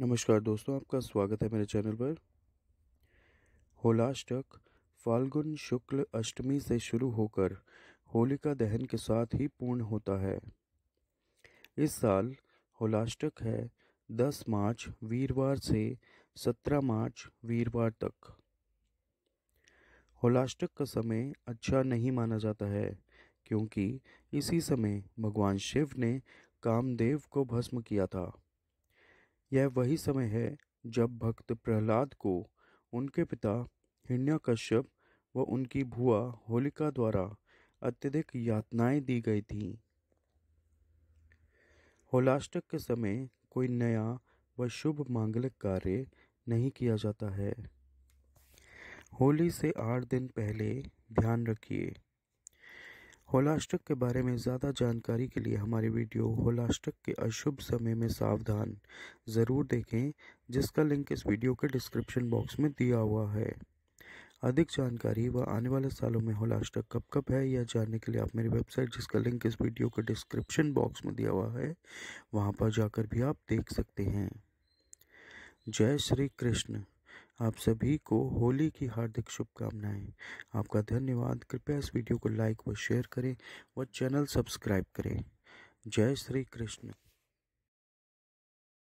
नमस्कार दोस्तों आपका स्वागत है मेरे चैनल पर होलाष्टक फाल्गुन शुक्ल अष्टमी से शुरू होकर होलिका दहन के साथ ही पूर्ण होता है इस साल होलाष्टक है 10 मार्च वीरवार से 17 मार्च वीरवार तक होलाष्टक का समय अच्छा नहीं माना जाता है क्योंकि इसी समय भगवान शिव ने कामदेव को भस्म किया था यह वही समय है जब भक्त प्रहलाद को उनके पिता हिरण्यकश्यप व उनकी भुआ होलिका द्वारा अत्यधिक यातनाएं दी गई थीं होलाष्टक के समय कोई नया व शुभ मांगलिक कार्य नहीं किया जाता है होली से आठ दिन पहले ध्यान रखिए होलाष्टक के बारे में ज़्यादा जानकारी के लिए हमारी वीडियो होलाष्टक के अशुभ समय में सावधान ज़रूर देखें जिसका लिंक इस वीडियो के डिस्क्रिप्शन बॉक्स में दिया हुआ है अधिक जानकारी व आने वाले सालों में होलाष्टक कब कब है यह जानने के लिए आप मेरी वेबसाइट जिसका लिंक इस वीडियो के डिस्क्रिप्शन बॉक्स में दिया हुआ है वहाँ पर जाकर भी आप देख सकते हैं जय श्री कृष्ण आप सभी को होली की हार्दिक शुभकामनाएं आपका धन्यवाद कृपया इस वीडियो को लाइक व शेयर करें व चैनल सब्सक्राइब करें जय श्री कृष्ण